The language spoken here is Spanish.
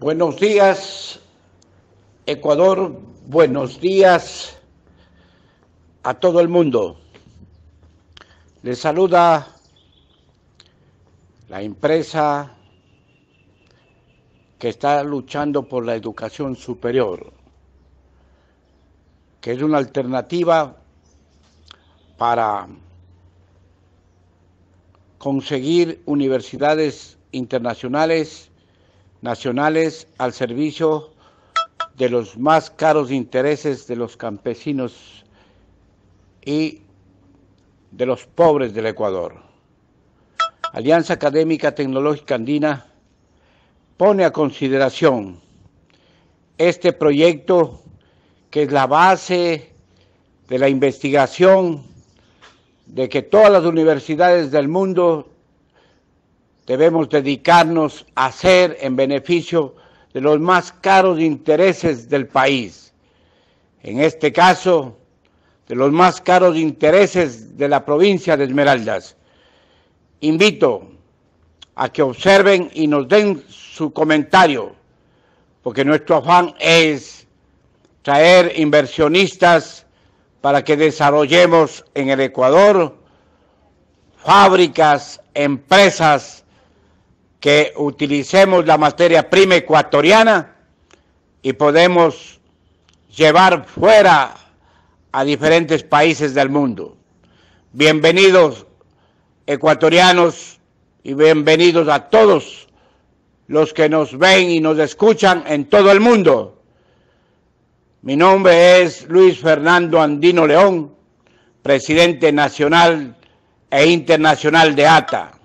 Buenos días, Ecuador. Buenos días a todo el mundo. Les saluda la empresa que está luchando por la educación superior, que es una alternativa para conseguir universidades internacionales nacionales al servicio de los más caros intereses de los campesinos y de los pobres del Ecuador. Alianza Académica Tecnológica Andina pone a consideración este proyecto que es la base de la investigación de que todas las universidades del mundo debemos dedicarnos a hacer en beneficio de los más caros intereses del país. En este caso, de los más caros intereses de la provincia de Esmeraldas. Invito a que observen y nos den su comentario, porque nuestro afán es traer inversionistas para que desarrollemos en el Ecuador fábricas, empresas, que utilicemos la materia prima ecuatoriana y podemos llevar fuera a diferentes países del mundo. Bienvenidos ecuatorianos y bienvenidos a todos los que nos ven y nos escuchan en todo el mundo. Mi nombre es Luis Fernando Andino León, presidente nacional e internacional de ATA.